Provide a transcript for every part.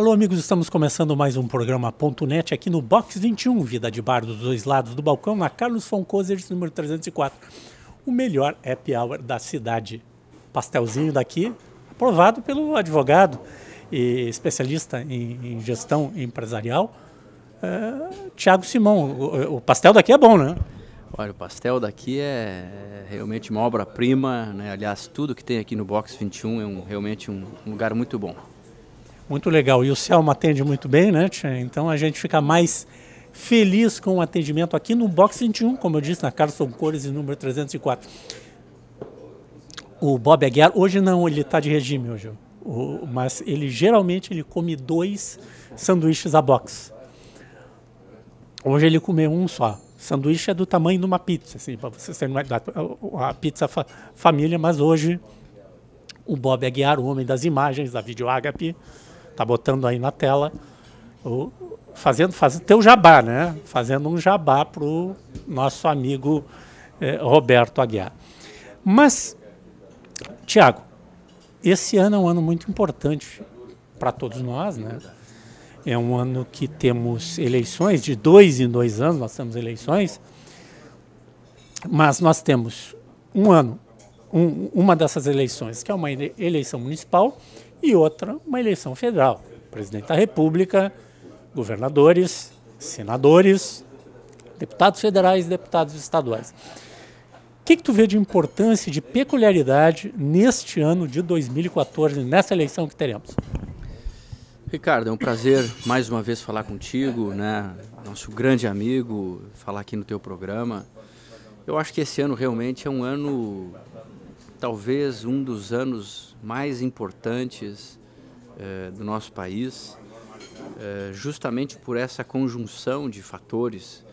Alô, amigos, estamos começando mais um programa .net aqui no Box 21, Vida de Bar dos dois lados do balcão, na Carlos Foncozers, número 304. O melhor happy hour da cidade. Pastelzinho daqui, aprovado pelo advogado e especialista em, em gestão empresarial, é, eh, Tiago Simão. O, o, pastel daqui é bom, né? Olha, o pastel daqui é, é realmente uma obra-prima, né? aliás, tudo que tem aqui no Box 21 é um, realmente um, um lugar muito bom. Muito legal. E o Selma atende muito bem, né, Tia? Então a gente fica mais feliz com o atendimento aqui no Box 21, como eu disse, na Carson Cores, número 304. O Bob Aguiar, hoje não, ele está de regime hoje. O, mas ele geralmente ele come dois sanduíches a box. Hoje ele comeu um só. Sanduíche é do tamanho de uma pizza, assim, para você terem uma, a pizza fa, família, mas hoje o Bob Aguiar, o homem das imagens, da video Agape, está botando aí na tela, o, fazendo, fazendo teu jabá, né? Fazendo um jabá para o nosso amigo eh, Roberto Aguiar. Mas, Tiago, esse ano é um ano muito importante para todos nós, né? É um ano que temos eleições, de dois em dois anos nós temos eleições, mas nós temos um ano, um, uma dessas eleições, que é uma eleição municipal, e outra, uma eleição federal. Presidente da República, governadores, senadores, deputados federais e deputados estaduais. O que, que tu vê de importância, de peculiaridade neste ano de 2014, nessa eleição que teremos? Ricardo, é um prazer mais uma vez falar contigo, né? Nosso grande amigo, falar aqui no teu programa. Eu acho que esse ano realmente é um ano talvez um dos anos mais importantes eh, do nosso país, eh, justamente por essa conjunção de fatores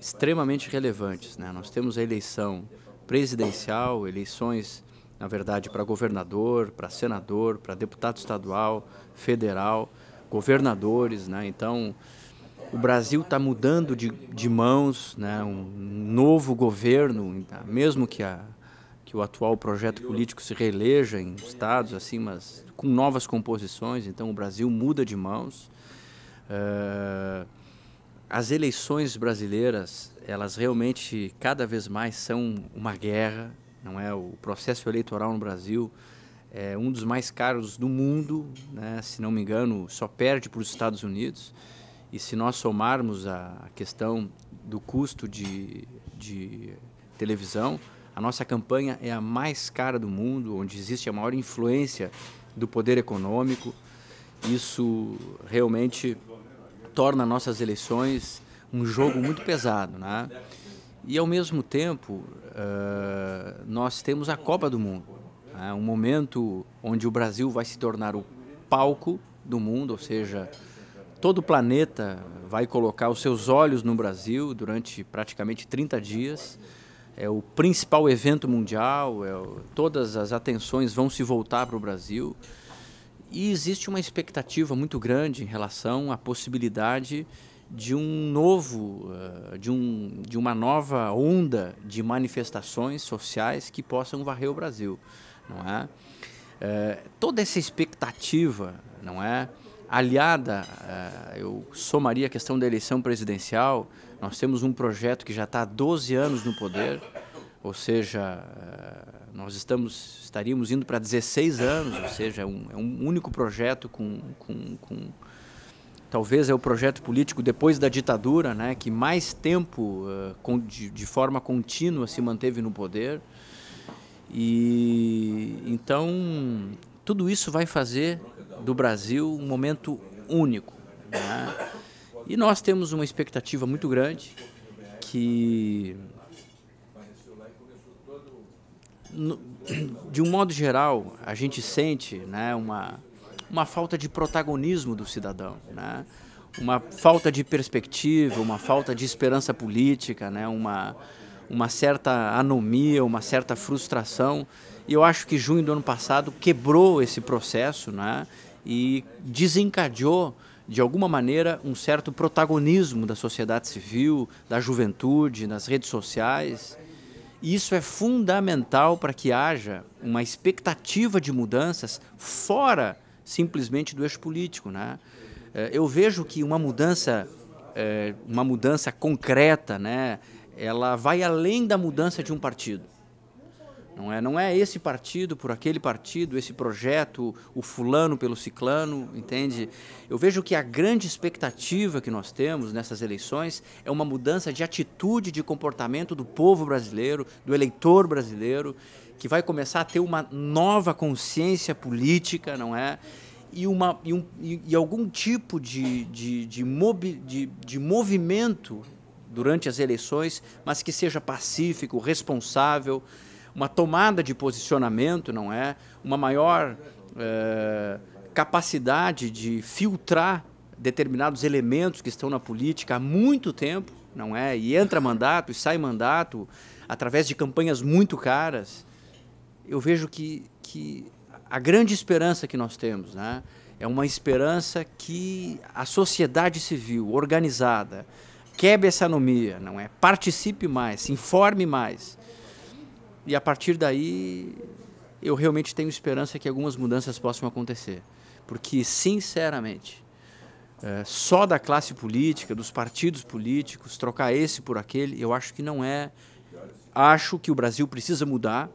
extremamente relevantes. Né? Nós temos a eleição presidencial, eleições, na verdade, para governador, para senador, para deputado estadual, federal, governadores. Né? Então, o Brasil está mudando de, de mãos, né? um novo governo, mesmo que a o atual projeto político se reeleja em estados, assim, mas com novas composições, então o Brasil muda de mãos. Uh, as eleições brasileiras, elas realmente cada vez mais são uma guerra, não é? O processo eleitoral no Brasil é um dos mais caros do mundo, né? se não me engano, só perde para os Estados Unidos. E se nós somarmos a questão do custo de, de televisão, a nossa campanha é a mais cara do mundo, onde existe a maior influência do poder econômico. Isso realmente torna nossas eleições um jogo muito pesado, né? E ao mesmo tempo, uh, nós temos a Copa do Mundo, né? um momento onde o Brasil vai se tornar o palco do mundo, ou seja, todo o planeta vai colocar os seus olhos no Brasil durante praticamente 30 dias é o principal evento mundial, é o, todas as atenções vão se voltar para o Brasil. E existe uma expectativa muito grande em relação à possibilidade de um novo, eh, de, um, de uma nova onda de manifestações sociais que possam varrer o Brasil, não é? é toda essa expectativa, não é? aliada, eh, eu somaria a questão da eleição presidencial, nós temos um projeto que já está há 12 anos no poder, ou seja, eh, nós estamos, estaríamos indo para 16 anos, ou seja, é um, é um único projeto com, com, com, Talvez é o projeto político depois da ditadura, né, que mais tempo, eh, de, de forma contínua, se manteve no poder. E então tudo isso vai fazer do Brasil, um momento único. Né? E nós temos uma expectativa muito grande que, de um modo geral, a gente sente né, uma, uma falta de protagonismo do cidadão, né? uma falta de perspectiva, uma falta de esperança política, né? uma, uma certa anomia, uma certa frustração. E eu acho que junho do ano passado quebrou esse processo né? e desencadeou de alguma maneira, um certo protagonismo da sociedade civil, da juventude, nas redes sociais. E isso é fundamental para que haja uma expectativa de mudanças fora simplesmente do eixo político. Né? Eh, eu vejo que uma mudança, eh, uma mudança concreta, né? ela vai além da mudança de um partido não é, não é esse partido por aquele partido, esse projeto, o fulano pelo ciclano, entende? Eu vejo que a grande expectativa que nós temos nessas eleições é uma mudança de atitude, de comportamento do povo brasileiro, do eleitor brasileiro, que vai começar a ter uma nova consciência política, não é? E, uma, e, um, e, e algum tipo de, de, de, mobi, de, de movimento durante as eleições, mas que seja pacífico, responsável, uma tomada de posicionamento, não é? Uma maior é, capacidade de filtrar determinados elementos que estão na política há muito tempo, não é? E entra mandato e sai mandato através de campanhas muito caras. Eu vejo que, que a grande esperança que nós temos, né? É uma esperança que a sociedade civil organizada quebre essa anomia, não é? Participe mais, se informe mais e a partir daí, eu realmente tenho esperança que algumas mudanças possam acontecer. Porque, sinceramente, é, só da classe política, dos partidos políticos, trocar esse por aquele, eu acho que não é. Acho que o Brasil precisa mudar.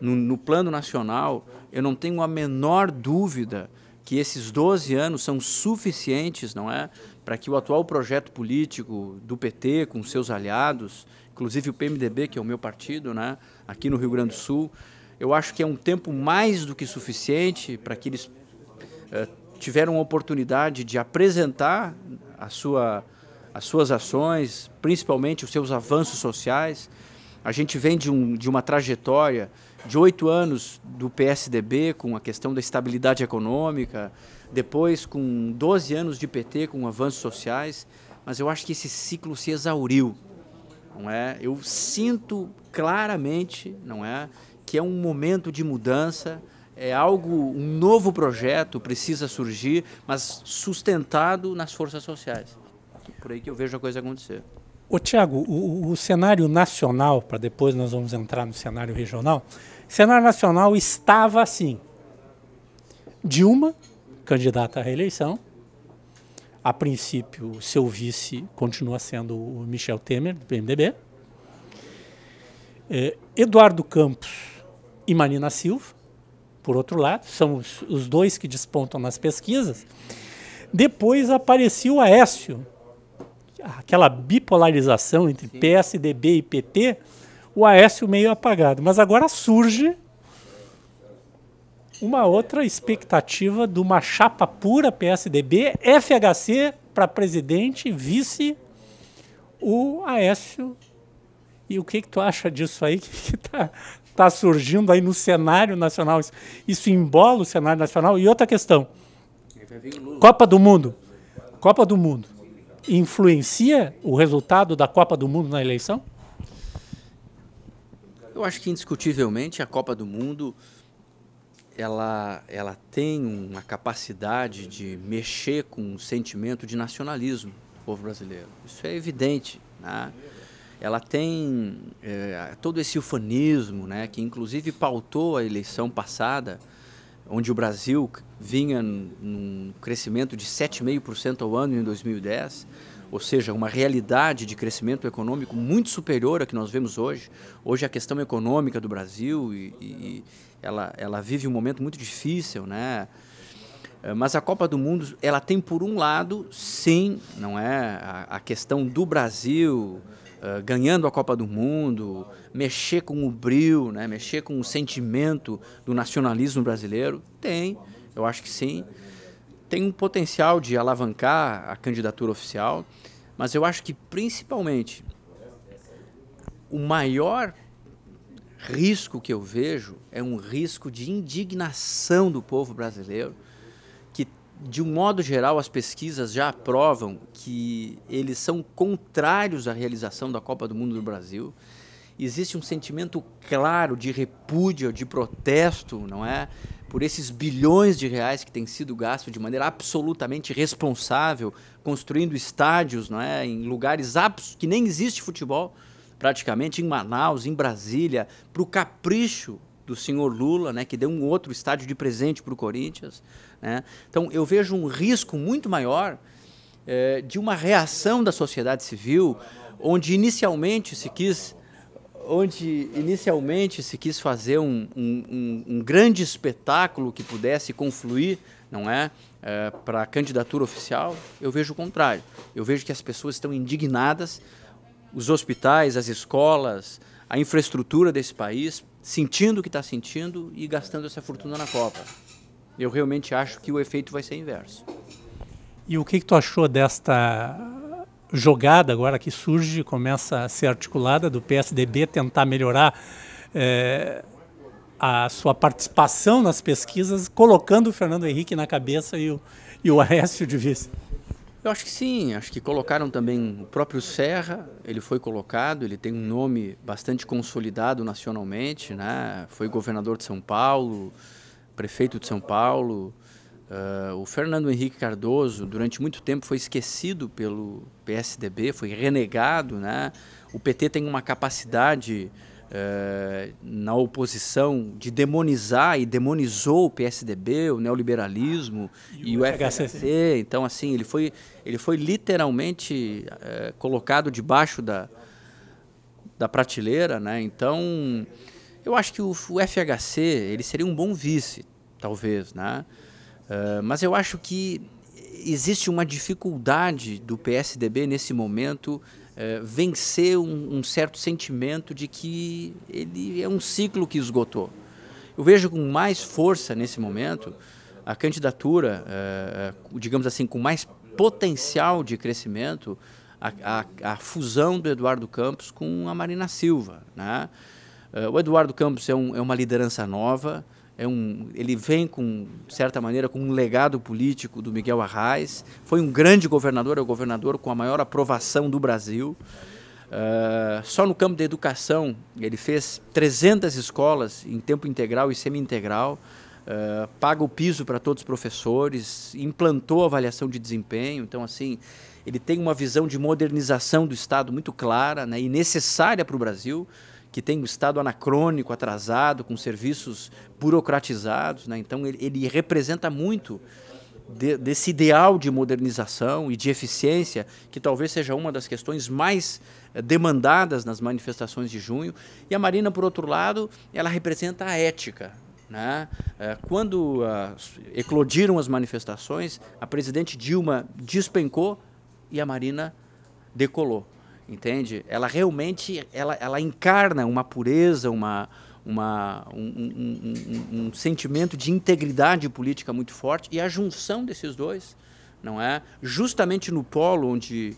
No, no plano nacional, eu não tenho a menor dúvida que esses 12 anos são suficientes, não é? para que o atual projeto político do PT, com seus aliados, inclusive o PMDB, que é o meu partido, né, aqui no Rio Grande do Sul, eu acho que é um tempo mais do que suficiente para que eles é, tiveram a oportunidade de apresentar a sua, as suas ações, principalmente os seus avanços sociais. A gente vem de, um, de uma trajetória de oito anos do PSDB com a questão da estabilidade econômica, depois com 12 anos de PT com avanços sociais, mas eu acho que esse ciclo se exauriu, não é? Eu sinto claramente, não é, que é um momento de mudança, é algo, um novo projeto precisa surgir, mas sustentado nas forças sociais. Por aí que eu vejo a coisa acontecer. Ô, Tiago, o, o cenário nacional, para depois nós vamos entrar no cenário regional, cenário nacional estava assim. Dilma, candidata à reeleição, a princípio, seu vice continua sendo o Michel Temer, do PMDB. É, Eduardo Campos e Marina Silva, por outro lado, são os, os, dois que despontam nas pesquisas. Depois apareceu Aécio, aquela bipolarização entre PSDB e PT, o Aécio meio apagado. Mas agora surge uma outra expectativa de uma chapa pura PSDB, FHC para presidente, vice, o Aécio. E o que, que tu acha disso aí? O que está tá surgindo aí no cenário nacional? Isso, embola o cenário nacional? E outra questão: Copa do Mundo. Copa do Mundo influencia o resultado da Copa do Mundo na eleição? Eu acho que indiscutivelmente a Copa do Mundo ela, ela tem uma capacidade de mexer com o sentimento de nacionalismo do povo brasileiro. Isso é evidente. Né? Ela tem é, todo esse ufanismo, né, que inclusive pautou a eleição passada, onde o Brasil vinha num crescimento de 7,5% ao ano em 2010 ou seja, uma realidade de crescimento econômico muito superior à que nós vemos hoje. Hoje a questão econômica do Brasil e, e ela, ela vive um momento muito difícil, né? Eh, mas a Copa do Mundo, ela tem por um lado, sim, não é a, a questão do Brasil uh, ganhando a Copa do Mundo, mexer com o bril né? Mexer com o sentimento do nacionalismo brasileiro, tem, eu acho que sim tem um potencial de alavancar a candidatura oficial, mas eu acho que principalmente o maior risco que eu vejo é um risco de indignação do povo brasileiro, que de um modo geral as pesquisas já provam que eles são contrários à realização da Copa do Mundo do Brasil. Existe um sentimento claro de repúdio, de protesto, não é? por esses bilhões de reais que têm sido gastos de maneira absolutamente responsável, construindo estádios não é, em lugares que nem existe futebol, praticamente, em Manaus, em Brasília, para o capricho do senhor Lula, né, que deu um outro estádio de presente para o Corinthians. Né? Então, eu vejo um risco muito maior eh, de uma reação da sociedade civil, onde inicialmente se quis onde inicialmente se quis fazer um, um, um grande espetáculo que pudesse confluir, não é, é para a candidatura oficial, eu vejo o contrário. Eu vejo que as pessoas estão indignadas, os hospitais, as escolas, a infraestrutura desse país, sentindo o que está sentindo e gastando essa fortuna na Copa. Eu realmente acho que o efeito vai ser inverso. E o que, que tu achou desta jogada agora que surge, começa a ser articulada do PSDB tentar melhorar é, a sua participação nas pesquisas, colocando o Fernando Henrique na cabeça e o, e o Aécio de vice? Eu acho que sim, acho que colocaram também o próprio Serra, ele foi colocado, ele tem um nome bastante consolidado nacionalmente, né? foi governador de São Paulo, prefeito de São Paulo. Uh, o Fernando Henrique Cardoso, durante muito tempo, foi esquecido pelo, PSDB foi renegado, né? O PT tem uma capacidade é, na oposição de demonizar e demonizou o PSDB, o neoliberalismo ah, e, e o, o FHC. FHC. Então, assim, ele foi, ele foi literalmente é, colocado debaixo da, da prateleira, né? Então, eu acho que o, o FHC ele seria um bom vice, talvez, né? É, mas eu acho que existe uma dificuldade do PSDB nesse momento é, vencer um, um, certo sentimento de que ele é um ciclo que esgotou. Eu vejo com mais força nesse momento a candidatura, é, digamos assim, com mais potencial de crescimento, a, a, a, fusão do Eduardo Campos com a Marina Silva. Né? o Eduardo Campos é, um, é uma liderança nova, é um, ele vem com de certa maneira com um legado político do Miguel Arraes. Foi um grande governador, é o governador com a maior aprovação do Brasil. Uh, só no campo da educação ele fez 300 escolas em tempo integral e semi-integral. Uh, paga o piso para todos os professores, implantou a avaliação de desempenho. Então, assim, ele tem uma visão de modernização do Estado muito clara né, e necessária para o Brasil que tem o um Estado anacrônico, atrasado, com serviços burocratizados. Né? Então, ele, ele representa muito de, desse ideal de modernização e de eficiência, que talvez seja uma das questões mais eh, demandadas nas manifestações de junho. E a Marina, por outro lado, ela representa a ética. Né? Eh, quando uh, eclodiram as manifestações, a presidente Dilma despencou e a Marina decolou entende? Ela realmente ela, ela encarna uma pureza, uma, uma, um, um, um, um, sentimento de integridade política muito forte e a junção desses dois, não é? Justamente no polo onde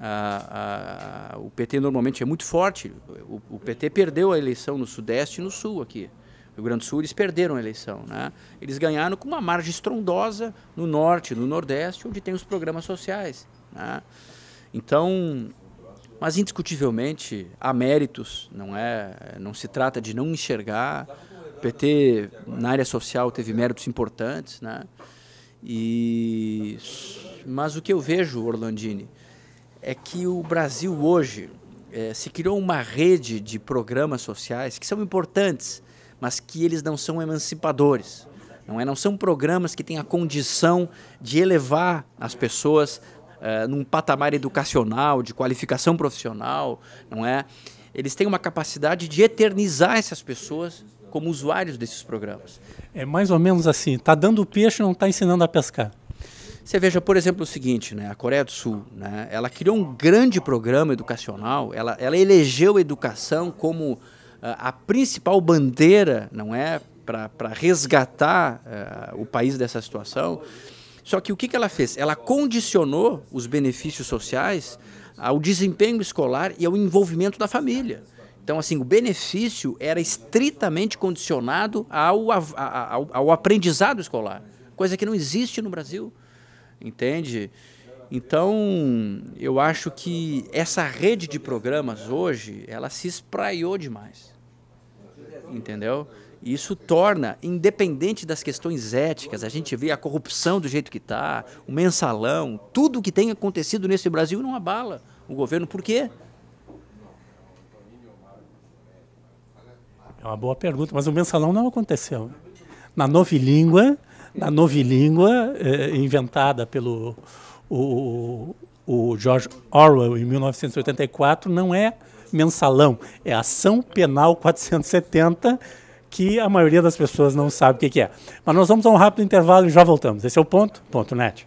ah, ah, o PT normalmente é muito forte, o, o, PT perdeu a eleição no Sudeste e no Sul aqui. No Rio Grande do Sul eles perderam a eleição, né? Eles ganharam com uma margem estrondosa no Norte, no Nordeste, onde tem os programas sociais, né? Então, mas indiscutivelmente há méritos, não é? Não se trata de não enxergar. O PT na área social teve méritos importantes, né? E mas o que eu vejo, Orlandini, é que o Brasil hoje é, se criou uma rede de programas sociais que são importantes, mas que eles não são emancipadores. Não, é? não são programas que têm a condição de elevar as pessoas eh, num patamar educacional, de qualificação profissional, não é? Eles têm uma capacidade de eternizar essas pessoas como usuários desses programas. É mais ou menos assim, está dando peixe, não está ensinando a pescar. Você veja, por exemplo, o seguinte, né? a Coreia do Sul, né? ela criou um grande programa educacional, ela, ela elegeu a educação como uh, a principal bandeira, não é, para resgatar uh, o país dessa situação. Só que o que, ela fez? Ela condicionou os benefícios sociais ao desempenho escolar e ao envolvimento da família. Então, assim, o benefício era estritamente condicionado ao, ao, ao aprendizado escolar, coisa que não existe no Brasil, entende? Então, eu acho que essa rede de programas hoje, ela se espraiou demais, entendeu? isso torna, independente das questões éticas, a gente vê a corrupção do jeito que está, o mensalão, tudo que tem acontecido nesse Brasil não abala o governo. Por quê? É uma boa pergunta, mas o mensalão não aconteceu. Na novilíngua, na novilíngua é, eh, inventada pelo o, o George Orwell em 1984, não é mensalão, é ação penal 470 que a maioria das pessoas não sabe o que, é. Mas nós vamos a um rápido intervalo e já voltamos. Esse é o ponto, ponto net.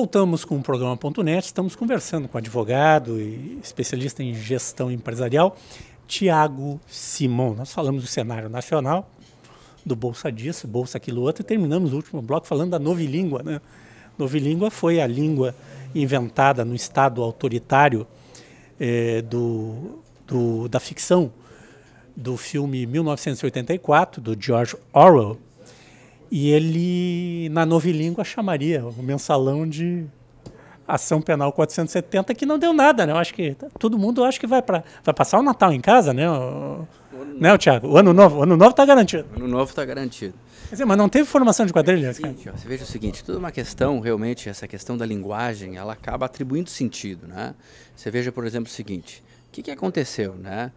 Voltamos com o programa.net, estamos conversando com o advogado e especialista em gestão empresarial, Tiago Simon. Nós falamos do cenário nacional, do Bolsa disso, Bolsa aquilo outro, e terminamos o último bloco falando da novilíngua. Né? Novilíngua foi a língua inventada no Estado autoritário eh, do, do, da ficção do filme 1984, do George Orwell, e ele, na novilíngua, chamaria o mensalão de ação penal 470, que não deu nada, né? Eu acho que todo mundo acho que vai, pra, vai passar o Natal em casa, né? O, né, o né, Tiago? O ano novo. O ano novo está garantido. O ano novo está garantido. Quer dizer, mas não teve formação de quadrilha? Né, é ó, você veja o seguinte, toda uma questão, realmente, essa questão da linguagem, ela acaba atribuindo sentido, né? Você veja, por exemplo, o seguinte, o que, que aconteceu, né?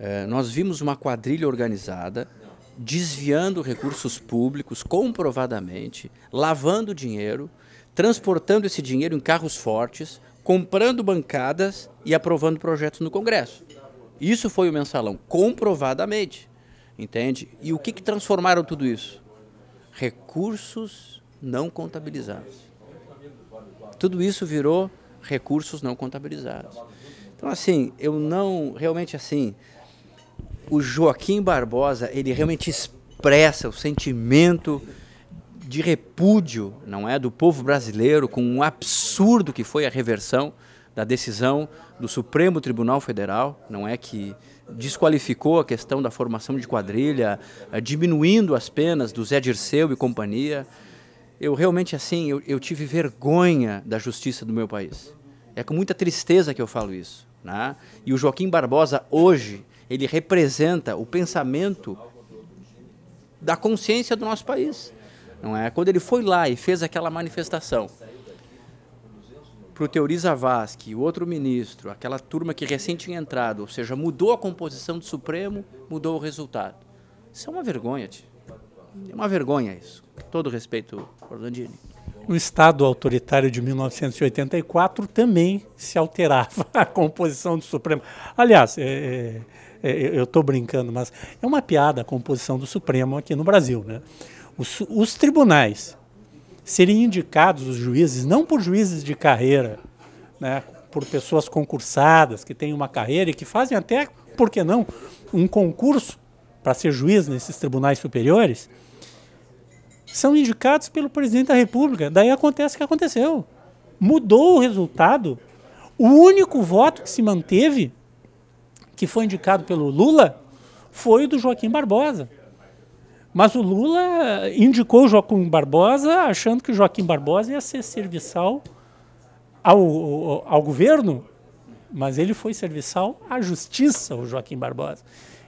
É, nós vimos uma quadrilha organizada desviando recursos públicos comprovadamente, lavando dinheiro, transportando esse dinheiro em carros fortes, comprando bancadas e aprovando projetos no Congresso. Isso foi o mensalão, comprovadamente. Entende? E o que, que transformaram tudo isso? Recursos não contabilizados. Tudo isso virou recursos não contabilizados. Então, assim, eu não. Realmente, assim, o Joaquim Barbosa, ele realmente expressa o sentimento de repúdio, não é, do povo brasileiro com o um absurdo que foi a reversão da decisão do Supremo Tribunal Federal, não é que desqualificou a questão da formação de quadrilha, eh, diminuindo as penas do Zé Dirceu e companhia. Eu realmente assim, eu, eu tive vergonha da justiça do meu país. É com muita tristeza que eu falo isso, né? E o Joaquim Barbosa hoje ele representa o pensamento da consciência do nosso país. Não é? Quando ele foi lá e fez aquela manifestação para o Teoriza Vasque, o outro ministro, aquela turma que recém tinha entrado, ou seja, mudou a composição do Supremo, mudou o resultado. Isso é uma vergonha, tio. É uma vergonha isso. Todo respeito, Orlandini. O Estado autoritário de 1984 também se alterava a composição do Supremo. Aliás, é, é é, eu estou brincando, mas é uma piada a composição do Supremo aqui no Brasil. Né? Os, os tribunais seriam indicados, os juízes, não por juízes de carreira, né, por pessoas concursadas, que têm uma carreira e que fazem até, por que não, um concurso para ser juiz nesses tribunais superiores, são indicados pelo presidente da República. Daí acontece o que aconteceu. Mudou o resultado. O único voto que se manteve que foi indicado pelo Lula foi o do Joaquim Barbosa. Mas o Lula indicou o Joaquim Barbosa achando que o Joaquim Barbosa ia ser serviçal ao, ao, governo, mas ele foi serviçal à justiça, o Joaquim Barbosa.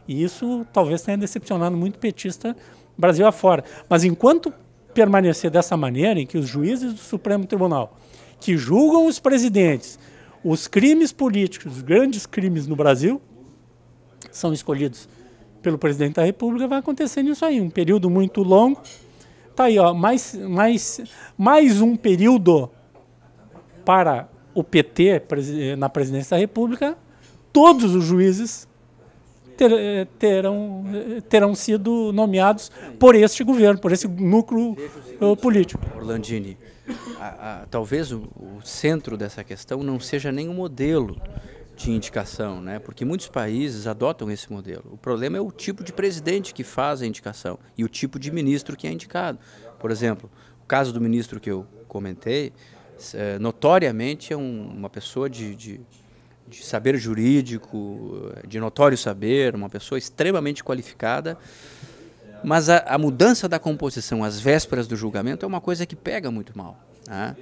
E isso talvez tenha decepcionado muito petista Brasil afora. Mas enquanto permanecer dessa maneira, em que os juízes do Supremo Tribunal, que julgam os presidentes, os crimes políticos, os grandes crimes no Brasil, são escolhidos pelo presidente da República, vai acontecendo isso aí, um período muito longo. Tá aí, ó, mais, mais, mais um período para o PT eh, na presidência da República, todos os juízes ter, eh, terão, eh, terão sido nomeados por este governo, por esse núcleo político. Orlandini, a, a, talvez o, o centro dessa questão não seja nem o modelo de indicação, né? porque muitos países adotam esse modelo. O problema é o tipo de presidente que faz a indicação e o tipo de ministro que é indicado. Por exemplo, o caso do ministro que eu comentei, é, notoriamente é um, uma pessoa de, de, de saber jurídico, de notório saber, uma pessoa extremamente qualificada, mas a, a, mudança da composição às vésperas do julgamento é uma coisa que pega muito mal. Né?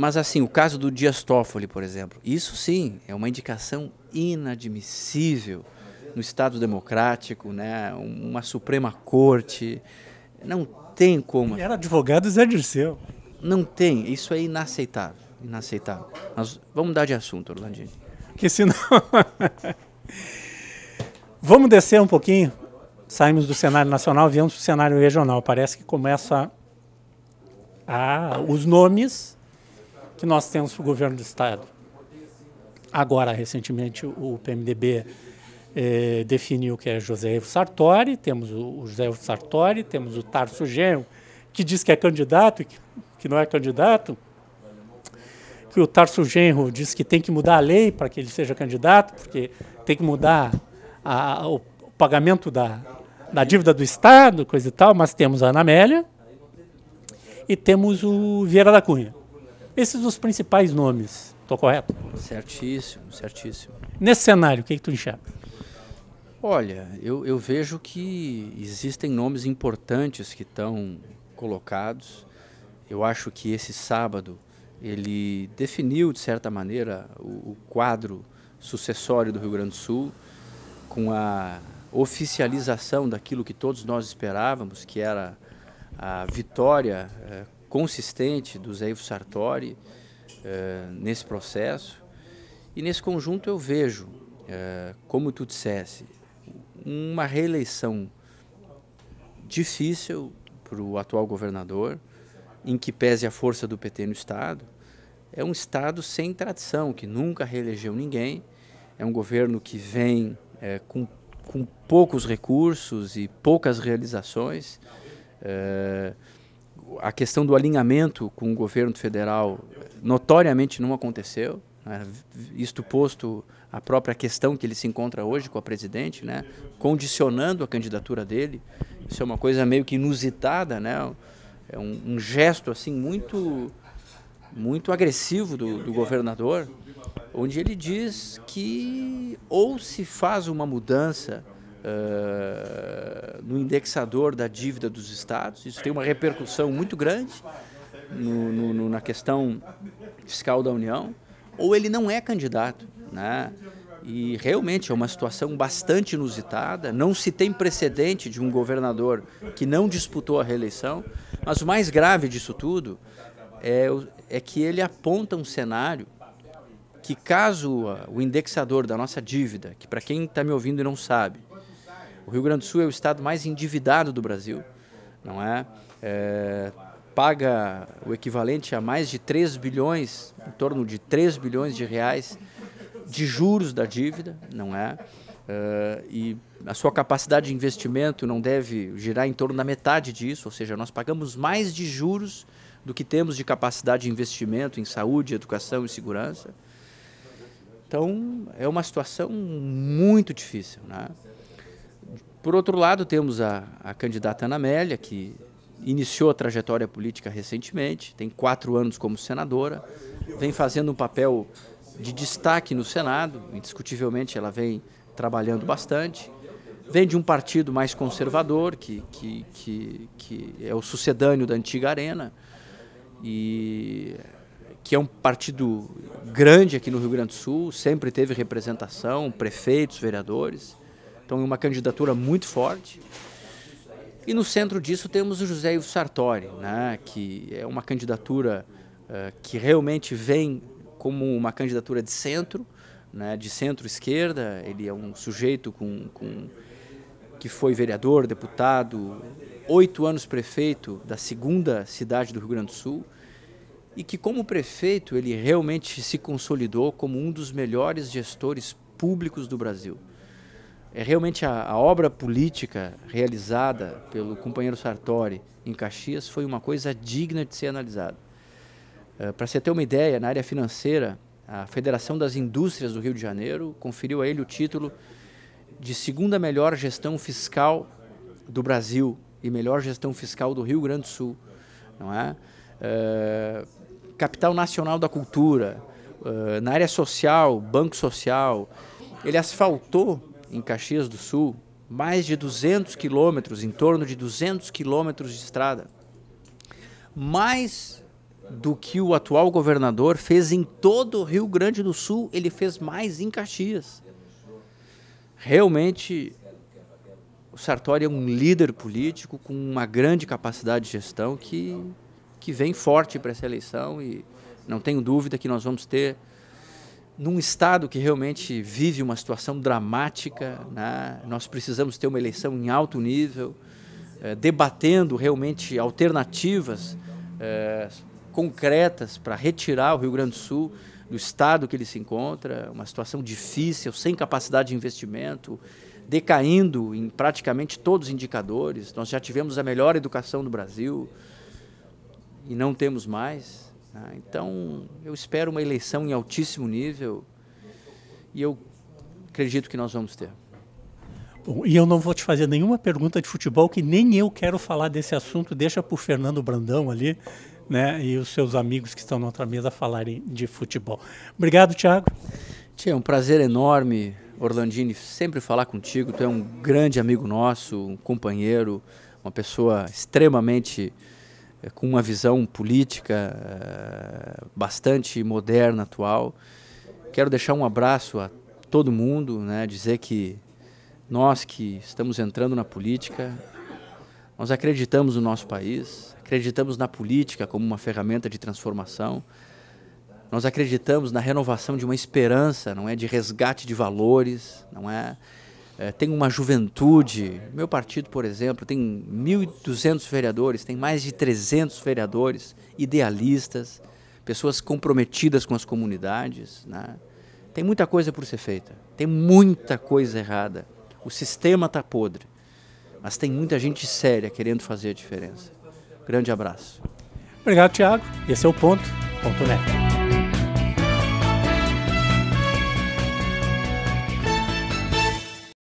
mas assim, o caso do Dias Toffoli, por exemplo, isso sim é uma indicação inadmissível no Estado democrático, né? Uma Suprema Corte não tem como. era advogado é Zé Dirceu. Não tem, isso é inaceitável, inaceitável. Mas vamos mudar de assunto, Orlandini. Porque senão Vamos descer um pouquinho. Saímos do cenário nacional, viemos para o cenário regional. Parece que começa a, os nomes que nós temos para o governo do Estado. Agora, recentemente, o PMDB eh, definiu que é José Evo Sartori, temos o, José Evo Sartori, temos o Tarso Genro, que diz que é candidato e que, não é candidato, que o Tarso Genro diz que tem que mudar a lei para que ele seja candidato, porque tem que mudar a, o pagamento da, da dívida do Estado, coisa e tal, mas temos a Ana Amélia e temos o Vieira da Cunha. Esses os principais nomes. Estou correto? Certíssimo, certíssimo. Nesse cenário, o que, é que tu enxerga? Olha, eu, eu vejo que existem nomes importantes que estão colocados. Eu acho que esse sábado ele definiu, de certa maneira, o, o quadro sucessório do Rio Grande do Sul, com a oficialização daquilo que todos nós esperávamos, que era a vitória eh, consistente do Zé Ivo Sartori eh, nesse processo. E nesse conjunto eu vejo, eh, como tu dissesse, uma reeleição difícil para o atual governador, em que pese a força do PT no Estado. É um Estado sem tradição, que nunca reelegeu ninguém. É um governo que vem é, com, com poucos recursos e poucas realizações. É, a questão do alinhamento com o governo federal notoriamente não aconteceu. Né? Isto posto a própria questão que ele se encontra hoje com a presidente, né? condicionando a candidatura dele. Isso é uma coisa meio que inusitada, né? é um, um gesto assim muito muito agressivo do, do governador, onde ele diz que ou se faz uma mudança eh, no indexador da dívida dos estados. Isso tem uma repercussão muito grande no, no, no, na questão fiscal da União. Ou ele não é candidato, né? E realmente é uma situação bastante inusitada. Não se tem precedente de um governador que não disputou a reeleição. Mas o mais grave disso tudo é, é que ele aponta um cenário que, caso o indexador da nossa dívida, que para quem está me ouvindo e não sabe, o Rio Grande do Sul é o estado mais endividado do Brasil, não é? é paga o equivalente a mais de 3 bilhões, em torno de 3 bilhões de reais de juros da dívida, não é? é? e a sua capacidade de investimento não deve girar em torno da metade disso, ou seja, nós pagamos mais de juros do que temos de capacidade de investimento em saúde, educação e segurança. Então, é uma situação muito difícil. Né? Por outro lado, temos a, a candidata Ana Amélia, que iniciou a trajetória política recentemente, tem quatro anos como senadora, vem fazendo um papel de destaque no Senado, indiscutivelmente ela vem trabalhando bastante. Vem de um partido mais conservador, que, que, que, que é o sucedâneo da antiga Arena, e que é um partido grande aqui no Rio Grande do Sul, sempre teve representação, prefeitos, vereadores. Então, é uma candidatura muito forte. E no centro disso temos o José Ivo Sartori, né, que é uma candidatura uh, que realmente vem como uma candidatura de centro, né, de centro-esquerda. Ele é um sujeito com, com, que foi vereador, deputado, oito anos prefeito da segunda cidade do Rio Grande do Sul e que, como prefeito, ele realmente se consolidou como um dos melhores gestores públicos do Brasil é realmente a, a, obra política realizada pelo companheiro Sartori em Caxias foi uma coisa digna de ser analisada. É, Para você ter uma ideia, na área financeira, a Federação das Indústrias do Rio de Janeiro conferiu a ele o título de segunda melhor gestão fiscal do Brasil e melhor gestão fiscal do Rio Grande do Sul, não é? é capital nacional da cultura, é, na área social, banco social, ele asfaltou em Caxias do Sul, mais de 200 quilômetros, em torno de 200 quilômetros de estrada. Mais do que o atual governador fez em todo o Rio Grande do Sul, ele fez mais em Caxias. Realmente, o Sartori é um líder político com uma grande capacidade de gestão que, que vem forte para essa eleição e não tenho dúvida que nós vamos ter num estado que realmente vive uma situação dramática, né? nós precisamos ter uma eleição em alto nível, eh, debatendo realmente alternativas eh, concretas para retirar o Rio Grande do Sul do estado que ele se encontra, uma situação difícil, sem capacidade de investimento, decaindo em praticamente todos os indicadores. Nós já tivemos a melhor educação do Brasil e não temos mais. Ah, então, eu espero uma eleição em altíssimo nível e eu acredito que nós vamos ter. Bom, e eu não vou te fazer nenhuma pergunta de futebol, que nem eu quero falar desse assunto, deixa para o Fernando Brandão ali, né, e os seus amigos que estão na outra mesa falarem de futebol. Obrigado, Tiago. Tia, é um prazer enorme, Orlandini, sempre falar contigo. Tu é um grande amigo nosso, um companheiro, uma pessoa extremamente eh, com uma visão política eh, bastante moderna, atual. Quero deixar um abraço a todo mundo, né, dizer que nós que estamos entrando na política, nós acreditamos no nosso país, acreditamos na política como uma ferramenta de transformação, nós acreditamos na renovação de uma esperança, não é de resgate de valores, não é é, tem uma juventude. Meu partido, por exemplo, tem 1.200 vereadores, tem mais de 300 vereadores idealistas, pessoas comprometidas com as comunidades. Né? Tem muita coisa por ser feita, tem muita coisa errada. O sistema está podre, mas tem muita gente séria querendo fazer a diferença. Grande abraço. Obrigado, Tiago. Esse é o ponto. Ponto Neto.